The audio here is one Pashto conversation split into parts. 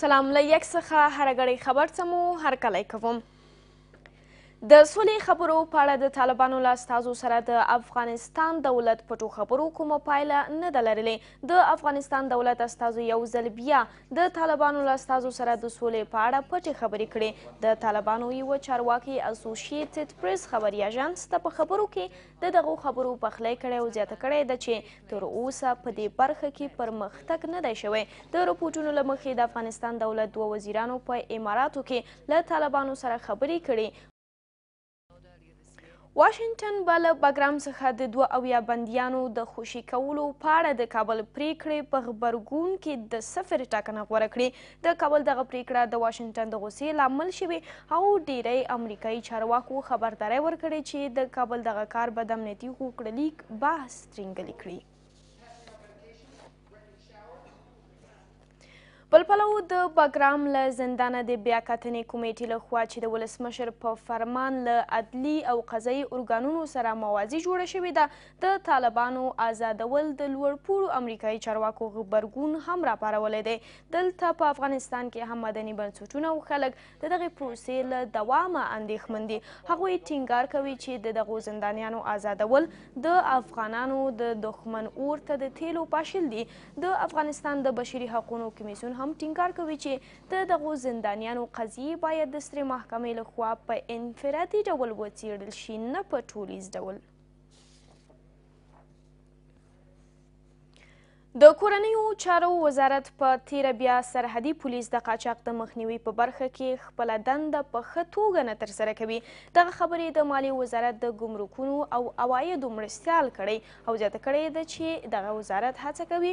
سلام له یک څخه هر غړی خبر څمو هر کلی کوم د سولې خبرو په اړه د طالبانو له استازو سره د افغانستان دولت پټو خبرو کومه پایله نه ده لرلې د افغانستان دولت استازو یو ځل بیا د طالبانو له استازو سره د سولې په اړه پټې خبرې کړې د طالبانو یوه چارواکي اسوشیټډ پریس خبري اژانس ته په خبرو کې د دغو خبرو پخلی کړی او زیاته کړې ده چې تر اوسه په دې برخه کې پرمختګ نه دی شوی د رپورټونو له مخې د افغانستان دولت دوه وزیرانو په اماراتو کې له طالبانو سره خبرې کړې واشنگټن به له بګرام څخه د دوه اویا بندیانو د خوشي کولو په اړه د کابل پریکړې په غبرګون کې د صفر ټاکنه غوره کړې د کابل دغه پریکړه د واشنګټن د غوسې لامل شوې او ډیری امریکایي چارواکو خبرداری ورکړی چې د کابل دغه کار به د امنیتي هوکړلیک بحث ترینګلي کړي بل پلو د بګرام له زندانه د بیاکتنې کمیټې له خوا چې د ولسمشر په فرمان له عدلي او قضایي ارګانونو سره موازي جوړه شوې ده د طالبانو آزادول د لوړپوړو امریکایي چارواکو غبرګون هم راپارولی دی دلته په افغانستان کې هم مدني بنسټونه او خلک د دغې پروسې له دوامه اندېښمن دي هغوی ټینګار کوي چې د دغو زندانیانو آزادول د افغانانو د دښمن اور ته د تیلو پاشل دي د افغانستان د بشري حقونو کمیسیون هم هم ټینګار کوي چې د دغو زندانیانو قضیې باید د سترې محکمې لخوا په انفرادي ډول وڅېړل شي نه په ټولیز ډول د کورنیو چارو وزارت په تیره بیا سرحدي پولیس د قاچاق د مخنیوي په برخه کې خپل دنده په ښه توګه نه ترسره کوي دغه خبرې د مالیې وزارت د ګمرکونو او عوایدو مرستیال کړی او زیاته کړې ده چې دغه وزارت هڅه کوي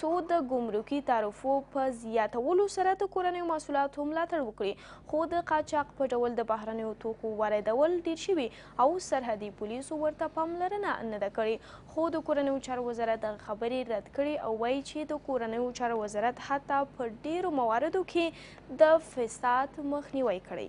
څو د ګمرکي تعرفو په زیاتولو سره د کورنیو محصولاتو ملاتړ وکړي خو د قاچاق په ډول د بهرنیو توکو واردول ډیر شوي او سرحدي پولیسو ورته پاملرنه نه ده کړې خو د کورنیو چارو وزارت دغه خبرې رد کړې او وایي چې د کورنیو چارو وزارت حتی په ډیرو مواردو کې د فساد مخنیوی کړی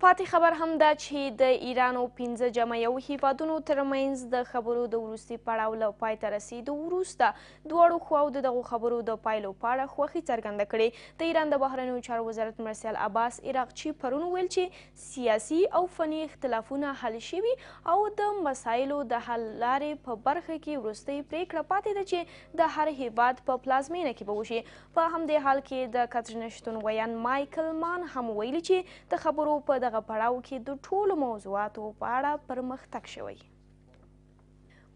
پاتې خبر هم دا چې د ایران او پنځه جمع یو هیوادونو ترمنځ د خبرو د وروستي پړاو له پای ته رسېدو وروسته دواړو خواو د دغو خبرو د پایلو په اړه خوښي څرګنده کړې د ایران د بهرنیو چارو وزارت مرسیال عباس عراقچي پرون وویل چې سیاسي او فني اختلافونه حل شوي او د مسایلو د حل لارې په برخه کې وروستۍ پرېکړه پاتې ده چې د هر هیواد په پلازمینه کې به وشي په همدې حال کې د کتر نشتون ویان مایکل مان هم ویلي چې د خبرو په دغه پړاو کې د ټولو موضوعاتو په اړه پرمختګ شوی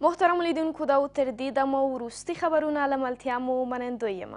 محترم لیدونکو دا تر دې دمه وروستي خبرونه له ملتیا مو منندوی یم